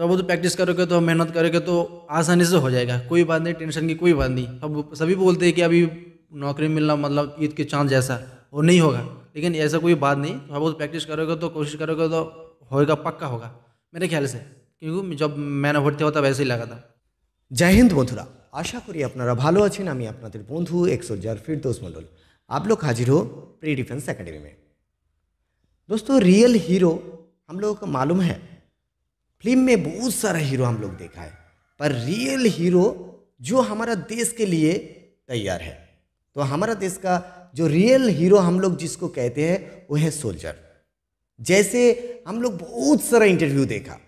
थोड़ा बहुत प्रैक्टिस करोगे तो मेहनत करोगे तो आसानी से हो जाएगा कोई बात नहीं टेंशन की कोई बात नहीं अब सभी बोलते हैं कि अभी नौकरी मिलना मतलब ईद के चांस जैसा वो नहीं होगा लेकिन ऐसा कोई बात नहीं थोड़ा बहुत प्रैक्टिस करोगे तो कोशिश करोगे तो होएगा पक्का होगा मेरे ख्याल से क्योंकि जब मैंने भर्ती होता वैसे ही लगा था हिंद बंधुरा आशा करी अपनारा भलो ভালো আছেন एक सौ जर फिर दोस्त मंडल आप लोग हाजिर हो प्री डिफेंस एकेडमी में दोस्तों रियल हीरो हम लोगों को मालूम है फिल्म में बहुत सारा हीरो हम लोग देखा है पर रियल हीरो जो हमारा देश के लिए तैयार है तो हमारा देश का जो रियल हीरो हम लोग जिसको कहते हैं वो है सोल्जर जैसे हम लोग बहुत सारा इंटरव्यू देखा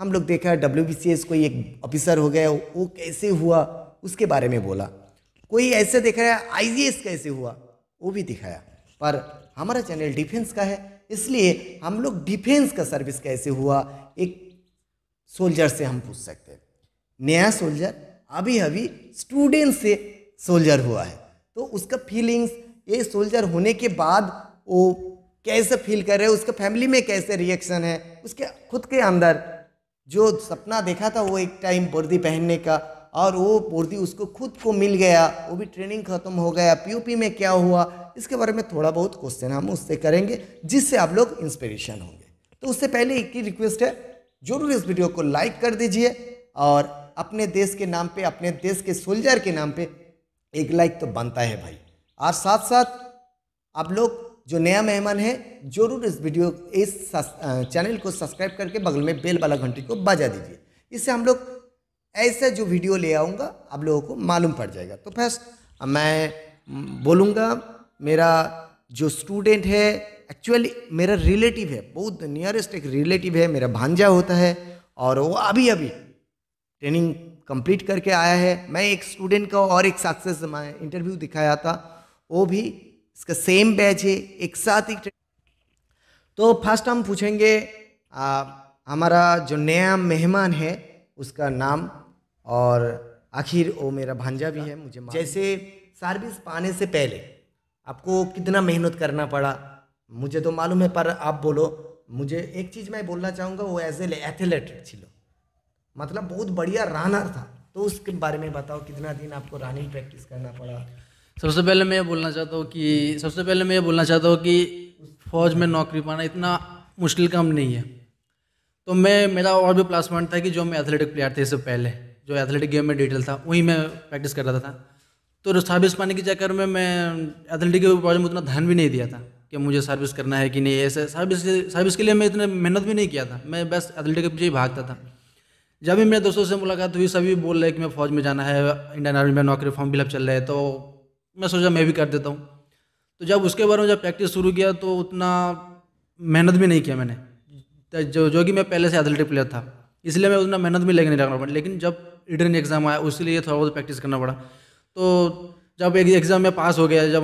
हम लोग देखा है डब्ल्यू बी सी एस कोई एक ऑफिसर हो गया वो कैसे हुआ उसके बारे में बोला कोई ऐसे देखा है आई कैसे हुआ वो भी दिखाया पर हमारा चैनल डिफेंस का है इसलिए हम लोग डिफेंस का सर्विस कैसे हुआ एक सोल्जर से हम पूछ सकते हैं नया सोल्जर अभी अभी स्टूडेंट से सोल्जर हुआ है तो उसका फीलिंग्स ये सोल्जर होने के बाद वो कैसे फील कर रहे हैं उसके फैमिली में कैसे रिएक्शन है उसके खुद के अंदर जो सपना देखा था वो एक टाइम वर्दी पहनने का और वो वर्दी उसको खुद को मिल गया वो भी ट्रेनिंग ख़त्म हो गया पीओपी में क्या हुआ इसके बारे में थोड़ा बहुत क्वेश्चन हम उससे करेंगे जिससे आप लोग इंस्पिरेशन होंगे तो उससे पहले एक ही रिक्वेस्ट है जरूर इस वीडियो को लाइक कर दीजिए और अपने देश के नाम पे अपने देश के सोल्जर के नाम पे एक लाइक तो बनता है भाई और साथ साथ आप लोग जो नया मेहमान है जरूर इस वीडियो इस चैनल को सब्सक्राइब करके बगल में बेल वाला घंटी को बजा दीजिए इससे हम लोग ऐसे जो वीडियो ले आऊँगा आप लोगों को मालूम पड़ जाएगा तो फैस मैं बोलूँगा मेरा जो स्टूडेंट है एक्चुअली मेरा रिलेटिव है बहुत नियरेस्ट एक रिलेटिव है मेरा भांजा होता है और वो अभी अभी ट्रेनिंग कंप्लीट करके आया है मैं एक स्टूडेंट का और एक सक्सेस मैं इंटरव्यू दिखाया था वो भी इसका सेम बैच है एक साथ ही तो फर्स्ट हम पूछेंगे आ, हमारा जो नया मेहमान है उसका नाम और आखिर वो मेरा भांजा भी है मुझे जैसे सर्विस पाने से पहले आपको कितना मेहनत करना पड़ा मुझे तो मालूम है पर आप बोलो मुझे एक चीज़ मैं बोलना चाहूँगा वो एज एथलेट छो मतलब बहुत बढ़िया रानर था तो उसके बारे में बताओ कितना दिन आपको रनिंग प्रैक्टिस करना पड़ा सबसे पहले मैं ये बोलना चाहता हूँ कि सबसे पहले मैं ये बोलना चाहता हूँ कि फौज में नौकरी पाना इतना मुश्किल काम नहीं है तो मैं मेरा और भी प्लस पॉइंट था कि जो मैं एथलेटिक प्लेयर थे इससे पहले जो एथलेटिक गेम में डिटेल था वहीं मैं प्रैक्टिस कर रहा था तो सर्विस पाने के चक्कर में मैं एथलेटिक के प्रॉब्लम में उतना ध्यान भी नहीं दिया था कि मुझे सर्विस करना है कि नहीं ऐसे सर्विस सर्विस के लिए मैं इतने मेहनत भी नहीं किया था मैं बस एथलीट के पीछे ही भागता था जब भी मेरे दोस्तों से मुलाकात हुई सभी बोल रहे कि मैं फ़ौज में जाना है इंडियन आर्मी में नौकरी फॉर्म फिलअप चल रहे हैं तो मैं सोचा मैं भी कर देता हूँ तो जब उसके बारे में जब प्रैक्टिस शुरू किया तो उतना मेहनत भी नहीं किया मैंने तो जो जो कि मैं पहले से एथलेटिक प्लेयर था इसलिए मैं उतना मेहनत भी लेकर नहीं रखना पड़ा लेकिन जब रिटर्न एग्ज़ाम आया उसके लिए थोड़ा बहुत प्रैक्टिस करना पड़ा तो जब एक एग्ज़ाम में पास हो गया जब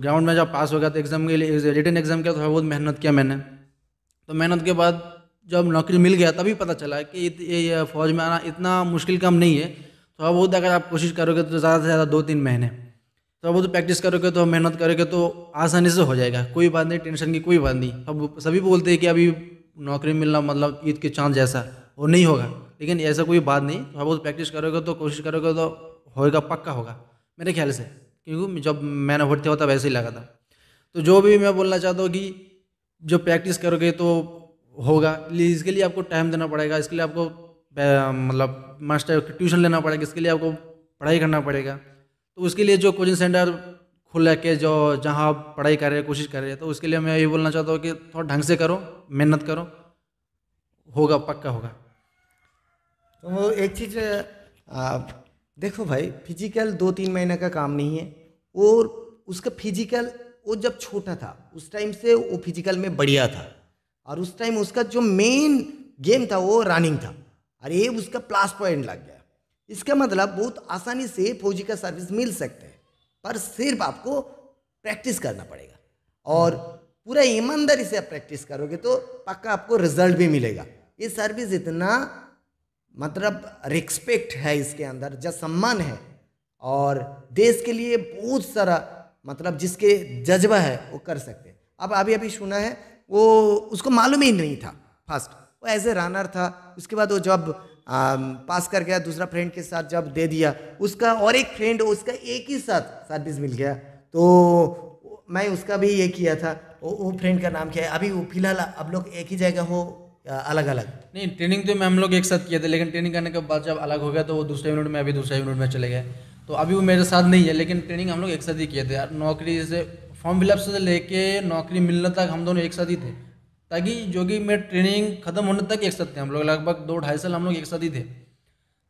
ग्राउंड हम्म, में जब पास हो गया तो एग्ज़ाम के लिए रिटर्न एग्ज़ाम किया तो बहुत मेहनत किया मैंने तो मेहनत के बाद जब नौकरी मिल गया तभी पता चला कि ये फौज में आना इतना मुश्किल काम नहीं है थोड़ा बहुत अगर आप कोशिश करोगे तो ज़्यादा से ज़्यादा दो तीन महीने थोड़ा बहुत प्रैक्टिस करोगे तो मेहनत करोगे तो आसानी से हो जाएगा कोई बात नहीं टेंशन की कोई बात नहीं अब सभी बोलते हैं कि अभी नौकरी मिलना मतलब ईद के चांद जैसा वो नहीं होगा लेकिन ऐसा कोई बात नहीं थोड़ा बहुत प्रैक्टिस करोगे तो कोशिश करोगे तो होगा पक्का होगा मेरे ख्याल से क्योंकि जब मैंने भर्ती दिया तब वैसे ही लगा था तो जो भी मैं बोलना चाहता हूँ कि जो प्रैक्टिस करोगे तो होगा इसके लिए आपको टाइम देना पड़ेगा इसके लिए आपको मतलब मास्टर ट्यूशन लेना पड़ेगा इसके लिए आपको पढ़ाई करना पड़ेगा तो उसके लिए जो कोचिंग सेंटर खुल के जो जहाँ आप पढ़ाई कर रहे कोशिश कर रहे तो उसके लिए मैं ये बोलना चाहता हूँ कि थोड़ा ढंग से करो मेहनत करो होगा पक्का होगा तो एक चीज़ देखो भाई फिजिकल दो तीन महीने का काम नहीं है और उसका फिजिकल वो जब छोटा था उस टाइम से वो फिजिकल में बढ़िया था और उस टाइम उसका जो मेन गेम था वो रनिंग था और ये उसका प्लस पॉइंट लग गया इसका मतलब बहुत आसानी से फौजी का सर्विस मिल सकते हैं पर सिर्फ आपको प्रैक्टिस करना पड़ेगा और पूरा ईमानदारी से आप प्रैक्टिस करोगे तो पक्का आपको रिजल्ट भी मिलेगा ये सर्विस इतना मतलब रिस्पेक्ट है इसके अंदर जो सम्मान है और देश के लिए बहुत सारा मतलब जिसके जज्बा है वो कर सकते हैं अब अभी अभी सुना है वो उसको मालूम ही नहीं था फर्स्ट वो एज ए रनर था उसके बाद वो जब आ, पास कर गया दूसरा फ्रेंड के साथ जब दे दिया उसका और एक फ्रेंड उसका एक ही साथ सर्विस मिल गया तो मैं उसका भी ये किया था वो, वो फ्रेंड का नाम क्या है अभी वो फिलहाल अब लोग एक ही जगह हो अलग अलग नहीं ट्रेनिंग तो मैं हम लोग एक साथ किए थे लेकिन ट्रेनिंग करने के बाद जब अलग हो गया तो वो दूसरे यूनिट में अभी दूसरे यूनिट में चले गए तो अभी वो मेरे साथ नहीं है लेकिन ट्रेनिंग हम लोग एक साथ ही किए थे यार नौकरी से फॉर्म फिलअप से लेके नौकरी मिलने तक हम दोनों एक साथ ही थे ताकि जो कि मेरे ट्रेनिंग खत्म होने तक एक साथ थे हम लोग लगभग दो ढाई साल हम लोग एक साथ ही थे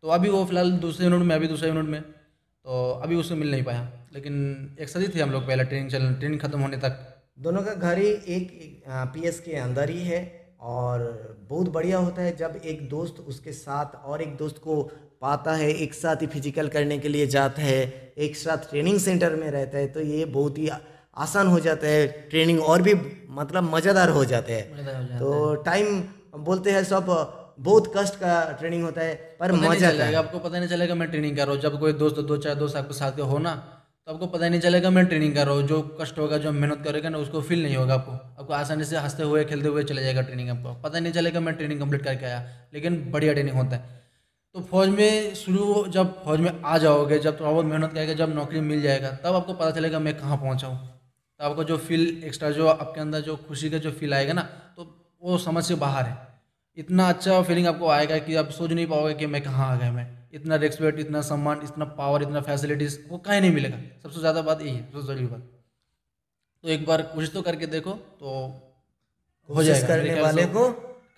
तो अभी वो फिलहाल दूसरे यूनिट में अभी दूसरे यूनिट में तो अभी उससे मिल नहीं पाया लेकिन एक साथ ही थे हम लोग पहले ट्रेनिंग चल ट्रेनिंग खत्म होने तक दोनों का घर ही एक पी के अंदर ही है और बहुत बढ़िया होता है जब एक दोस्त उसके साथ और एक दोस्त को पाता है एक साथ ही फिजिकल करने के लिए जाता है एक साथ ट्रेनिंग सेंटर में रहता है तो ये बहुत ही आसान हो जाता है ट्रेनिंग और भी मतलब मज़ेदार हो जाता है तो टाइम बोलते हैं सब बहुत कष्ट का ट्रेनिंग होता है पर मजा आता है आपको पता नहीं चलेगा मैं ट्रेनिंग कर रहा हूँ जब कोई दोस्त दो चार दोस्त आपके साथ हो ना तो आपको पता ही नहीं चलेगा मैं ट्रेनिंग कर रहा हूँ जो कष्ट होगा जो मेहनत करेगा ना उसको फील नहीं होगा आपको आपको आसानी से हंसते हुए खेलते हुए चले जाएगा ट्रेनिंग आपको पता नहीं चलेगा मैं ट्रेनिंग कंप्लीट करके आया लेकिन बढ़िया ट्रेनिंग होता है तो फौज में शुरू जब फौज में आ जाओगे जब थोड़ा बहुत मेहनत करेगा जब नौकरी मिल जाएगा तब आपको पता चलेगा मैं कहाँ पहुँचा हूँ तो आपको जो फील एक्स्ट्रा जो आपके अंदर जो खुशी का जो फील आएगा ना तो वो समझ से बाहर है इतना अच्छा फीलिंग आपको आएगा कि आप सोच नहीं पाओगे कि मैं कहाँ आ गया मैं इतना रेस्पेक्ट इतना सम्मान इतना पावर इतना फैसिलिटीज वो कहीं नहीं मिलेगा सबसे ज़्यादा बात यही है सबसे जरूरी बात तो एक बार कुछ तो करके देखो तो हो जाएगा करने वाले को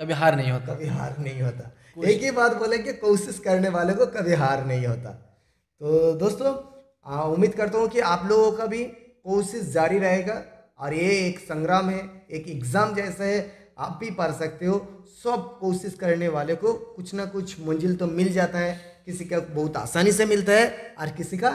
कभी हार नहीं होता कभी हार नहीं होता एक ही बात बोले कि कोशिश करने वाले को कभी हार नहीं होता तो दोस्तों उम्मीद करता हूँ कि आप लोगों का भी कोशिश जारी रहेगा और ये एक संग्राम है एक एग्ज़ाम जैसा है आप भी पढ़ सकते हो सब कोशिश करने वाले को कुछ ना कुछ मंजिल तो मिल जाता है किसी का बहुत आसानी से मिलता है और किसी का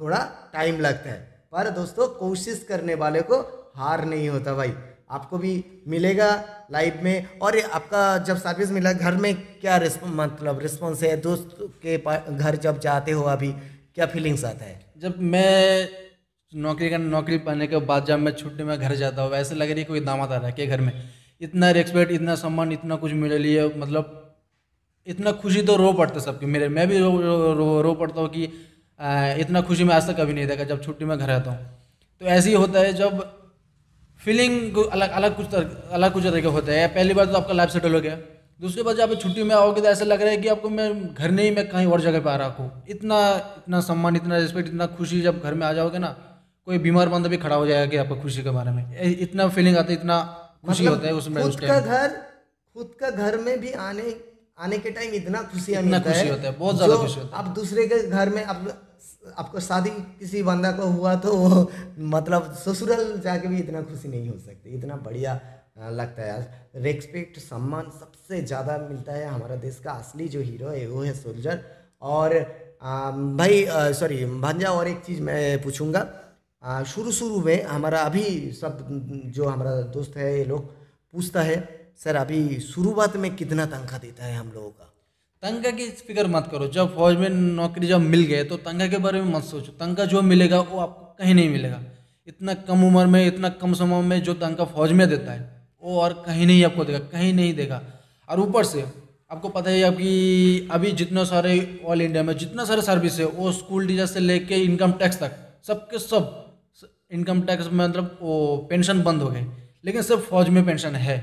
थोड़ा टाइम लगता है पर दोस्तों कोशिश करने वाले को हार नहीं होता भाई आपको भी मिलेगा लाइफ में और आपका जब सर्विस मिला घर में क्या रिस्पॉन्स मतलब रिस्पॉन्स है दोस्त के घर जब जाते हो अभी क्या फीलिंग्स आता है जब मैं नौकरी का नौकरी पाने के बाद जब मैं छुट्टी में घर जाता हूँ वैसे लग रही है कोई दामाद आ रहा है क्या घर में इतना रेस्पेक्ट इतना सम्मान इतना कुछ मेरे लिए मतलब इतना खुशी तो रो पड़ता सबकी मेरे मैं भी रो रो, रो, रो पड़ता हूँ कि आ, इतना खुशी मैं आज तक कभी नहीं देखा जब छुट्टी में घर आता हूँ तो ऐसे ही होता है जब फीलिंग अलग अलग कुछ तर, अलग कुछ तरीके होते हैं पहली बार तो आपका लाइफ सेटल हो गया दूसरी बात जब आप छुट्टी में आओगे तो ऐसा लग रहा है कि आपको मैं घर नहीं मैं कहीं और जगह पर आ रहा हूँ इतना इतना सम्मान इतना रिस्पेक्ट इतना खुशी जब घर में आ जाओगे ना कोई बीमार बंदा भी खड़ा हो जाएगा कि आपको खुशी के बारे में इतना फीलिंग आता है इतना खुशी मतलब होता है उसमें खुद का घर खुद का घर में भी आने आने के टाइम इतना खुशियाँ मिलता खुशी होता है बहुत ज़्यादा खुशी होता है आप दूसरे के घर में आप आपको शादी किसी बंदा को हुआ तो वो मतलब ससुराल जाके भी इतना खुशी नहीं हो सकती इतना बढ़िया लगता है रेस्पेक्ट सम्मान सबसे ज़्यादा मिलता है हमारा देश का असली जो हीरो है वो है सोल्जर और आ, भाई सॉरी भंजा और एक चीज़ मैं पूछूंगा शुरू शुरू में हमारा अभी सब जो हमारा दोस्त है ये लोग पूछता है सर अभी शुरुआत में कितना तनख्वाह देता है हम लोगों का तंगा की फिक्र मत करो जब फौज में नौकरी जब मिल गए तो तंगा के बारे में मत सोचो तंखा जो मिलेगा वो आपको कहीं नहीं मिलेगा इतना कम उम्र में इतना कम समय में जो तंखा फौज में देता है वो और कहीं नहीं आपको देगा कहीं नहीं देगा और ऊपर से आपको पता ही आपकी अभी जितना सारे ऑल इंडिया में जितना सारे सर्विस है वो स्कूल टीचर से लेके इनकम टैक्स तक सबके सब इनकम टैक्स में मतलब वो पेंशन बंद हो गए लेकिन सिर्फ फौज में पेंशन है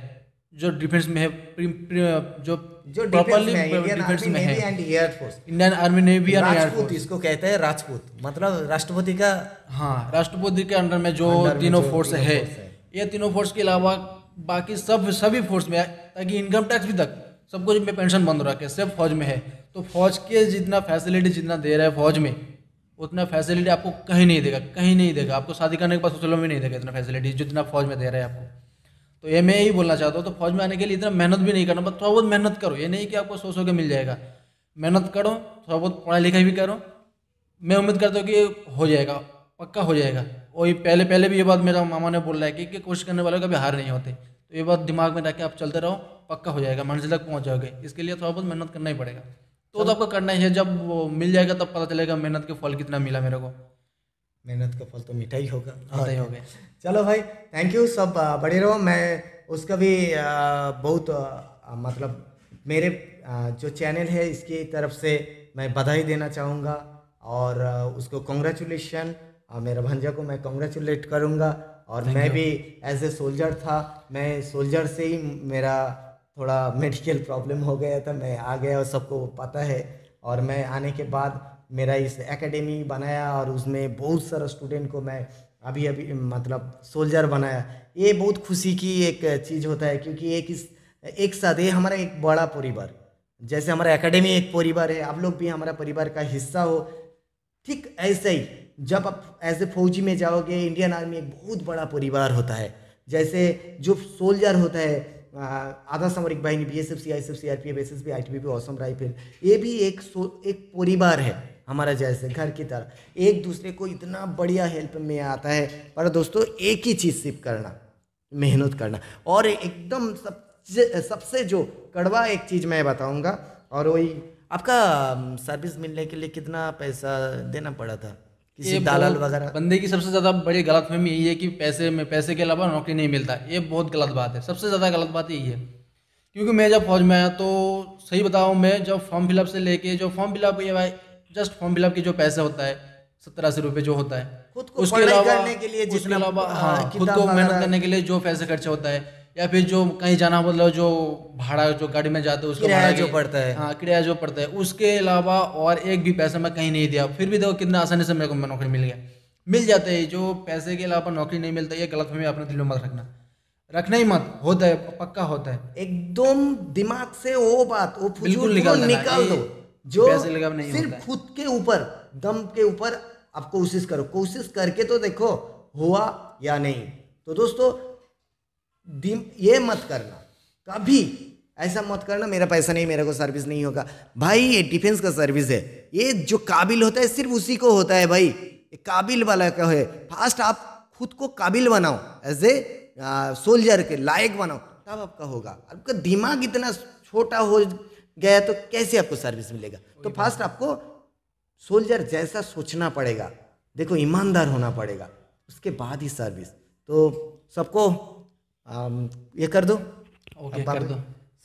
जो डिफेंस में है प्रि, प्रि, जो जो प्रॉपरली डिफेंस में है Indian army navy and air force इसको कहते हैं राजपूत मतलब राष्ट्रपति का हाँ राष्ट्रपति के अंडर में जो तीनों फोर्स है ये तीनों फोर्स के अलावा बाकी सब सभी फोर्स में ताकि इनकम टैक्स भी तक सब कुछ में पेंशन बंद रखे सिर्फ फौज में है तो फौज के जितना फैसिलिटी जितना दे रहा है फौज में उतना फैसिलिटी आपको कहीं नहीं देगा कहीं नहीं देगा आपको शादी करने के बाद सोशल में नहीं देगा इतना फैसिलिटी जितना फौज में दे रहे हैं आपको तो ये मैं यही बोलना चाहता हूँ तो फौज में आने के लिए इतना मेहनत भी नहीं करना बस थोड़ा बहुत मेहनत करो ये नहीं कि आपको सौ के मिल जाएगा मेहनत करो थोड़ा बहुत पढ़ाई लिखाई भी करो मैं उम्मीद करता हूँ कि हो जाएगा पक्का हो जाएगा और ये पहले पहले भी ये बात मेरा मामा ने बोल रहा है कि, कि कोशिश करने वाले कभी हार नहीं होते तो ये बात दिमाग में रख के आप चलते रहो पक्का हो जाएगा मंजिल तक पहुँच जाओगे इसके लिए थोड़ा बहुत मेहनत करना ही पड़ेगा तो तो आपको करना ही है जब वो मिल जाएगा तब पता चलेगा मेहनत के फल कितना मिला मेरे को मेहनत का फल तो मीठा ही होगा मीठा ही हाँ। गया चलो भाई थैंक यू सब बड़े रहो मैं उसका भी बहुत मतलब मेरे जो चैनल है इसकी तरफ से मैं बधाई देना चाहूँगा और उसको कॉन्ग्रेचुलेशन मेरे भंजा को मैं कॉन्ग्रेचुलेट करूँगा और मैं भी एज ए सोल्जर था मैं सोल्जर से ही मेरा थोड़ा मेडिकल प्रॉब्लम हो गया था मैं आ गया और सबको पता है और मैं आने के बाद मेरा इस एकेडमी बनाया और उसमें बहुत सारा स्टूडेंट को मैं अभी अभी मतलब सोल्जर बनाया ये बहुत खुशी की एक चीज़ होता है क्योंकि एक इस एक साथ ये हमारा एक बड़ा परिवार जैसे हमारा एकेडमी एक परिवार है आप लोग भी हमारा परिवार का हिस्सा हो ठीक ऐसे ही जब आप एज ए फौजी में जाओगे इंडियन आर्मी एक बहुत बड़ा परिवार होता है जैसे जो सोल्जर होता है Uh, आधा सामरिक बाहिनी B S F C I S F C R P F S S B I T B P Assam rifle ये भी एक सो एक परिवार है हमारा जैसे घर की तरह एक दूसरे को इतना बढ़िया हेल्प में आता है पर दोस्तों एक ही चीज़ सिर्फ करना मेहनत करना और एकदम सब सबसे जो कड़वा एक चीज़ मैं बताऊंगा और वही आपका सर्विस um, मिलने के लिए कितना पैसा देना पड़ा था किसी दलाल वगैरह बंदे की सबसे ज़्यादा बड़ी गलत फहमी यही है कि पैसे में पैसे के अलावा नौकरी नहीं मिलता ये बहुत गलत बात है सबसे ज़्यादा गलत बात यही है क्योंकि मैं जब फौज में आया तो सही बताऊँ मैं जब फॉर्म फिलअप से लेके जो फॉर्म फिलअप ये जस्ट फॉर्म फिलअप के जो पैसे होता है सत्तर अस्सी रुपये जो होता है खुद को उसके अलावा हाँ खुद को मेहनत करने के लिए जो पैसे खर्चा होता है या फिर जो कहीं जाना मतलब जो भाड़ा जो गाड़ी में जाते हैं उसका भाड़ा जो पड़ता है हाँ किराया जो पड़ता है उसके अलावा और एक भी पैसा मैं कहीं नहीं दिया फिर भी देखो कितना आसानी से मेरे को नौकरी मिल गया मिल जाते हैं जो पैसे के अलावा नौकरी नहीं मिलता ये गलत हमें अपने दिल में मत रखना रखना ही मत होता है पक्का होता है एकदम दिमाग से वो बात वो बिल्कुल निकाल निकाल दो जो नहीं सिर्फ खुद के ऊपर दम के ऊपर आप कोशिश करो कोशिश करके तो देखो हुआ या नहीं तो दोस्तों ये मत करना कभी ऐसा मत करना मेरा पैसा नहीं मेरे को सर्विस नहीं होगा भाई ये डिफेंस का सर्विस है ये जो काबिल होता है सिर्फ उसी को होता है भाई ये काबिल वाला का है फास्ट आप खुद को काबिल बनाओ एज ए सोल्जर के लायक बनाओ तब आपका होगा आपका दिमाग इतना छोटा हो गया तो कैसे आपको सर्विस मिलेगा तो फास्ट आपको सोल्जर जैसा सोचना पड़ेगा देखो ईमानदार होना पड़ेगा उसके बाद ही सर्विस तो सबको Um, ये कर दो ओके कर दो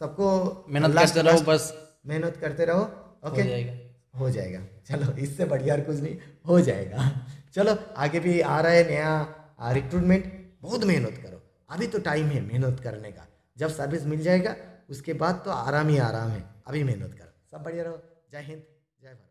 सबको मेहनत करते रहो बस मेहनत करते रहो ओके हो जाएगा हो जाएगा चलो इससे बढ़िया और कुछ नहीं हो जाएगा चलो आगे भी आ रहा है नया रिक्रूटमेंट बहुत मेहनत करो अभी तो टाइम है मेहनत करने का जब सर्विस मिल जाएगा उसके बाद तो आराम ही आराम है अभी मेहनत करो सब बढ़िया रहो जय हिंद जय भारत